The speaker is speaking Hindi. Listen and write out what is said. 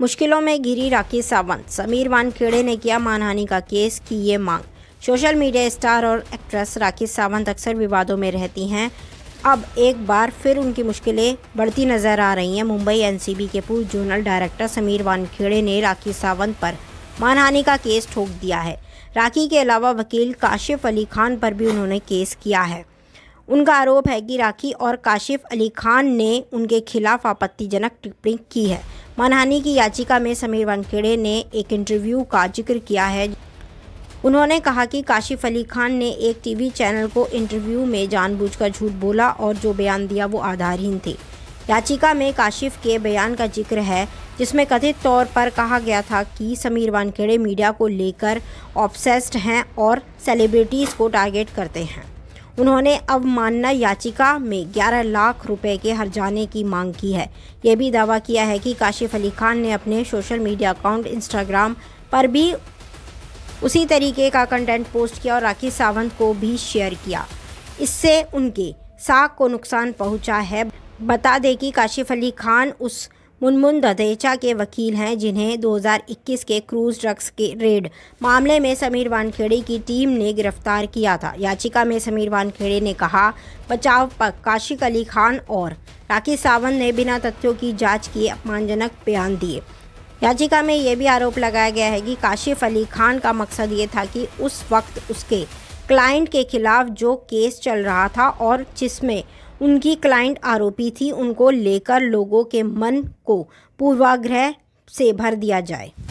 मुश्किलों में घिरी राखी सावंत समीर वानखेड़े ने किया मानहानि का केस की ये मांग सोशल मीडिया स्टार और एक्ट्रेस राखी सावंत अक्सर विवादों में रहती हैं अब एक बार फिर उनकी मुश्किलें बढ़ती नजर आ रही हैं मुंबई एनसीबी के पूर्व जोनल डायरेक्टर समीर वानखेड़े ने राखी सावंत पर मानहानि का केस ठोक दिया है राखी के अलावा वकील काशिफ अली खान पर भी उन्होंने केस किया है उनका आरोप है कि राखी और काशिफ अली खान ने उनके खिलाफ आपत्तिजनक टिप्पणी की है मानहानि की याचिका में समीर वानखेड़े ने एक इंटरव्यू का जिक्र किया है उन्होंने कहा कि काशिफ अली खान ने एक टीवी चैनल को इंटरव्यू में जानबूझकर झूठ बोला और जो बयान दिया वो आधारहीन थे याचिका में काशिफ के बयान का जिक्र है जिसमें कथित तौर पर कहा गया था कि समीर वानखेड़े मीडिया को लेकर ऑब्सेस्ड हैं और सेलिब्रिटीज़ को टारगेट करते हैं उन्होंने अवमानना याचिका में 11 लाख रुपए के हर जाने की मांग की है ये भी दावा किया है कि काशिफ अली खान ने अपने सोशल मीडिया अकाउंट इंस्टाग्राम पर भी उसी तरीके का कंटेंट पोस्ट किया और राखी सावंत को भी शेयर किया इससे उनके साख को नुकसान पहुंचा है बता दें कि काशिफ अली खान उस मुनमुन ददेचा के वकील हैं जिन्हें 2021 के क्रूज ड्रग्स के रेड मामले में समीर वानखेड़े की टीम ने गिरफ्तार किया था याचिका में समीर वानखेड़े ने कहा बचाव पक काशिक अली खान और राकेश सावंत ने बिना तथ्यों की जांच किए अपमानजनक बयान दिए याचिका में यह भी आरोप लगाया गया है कि काशिफ अली खान का मकसद ये था कि उस वक्त उसके क्लाइंट के खिलाफ जो केस चल रहा था और जिसमें उनकी क्लाइंट आरोपी थी उनको लेकर लोगों के मन को पूर्वाग्रह से भर दिया जाए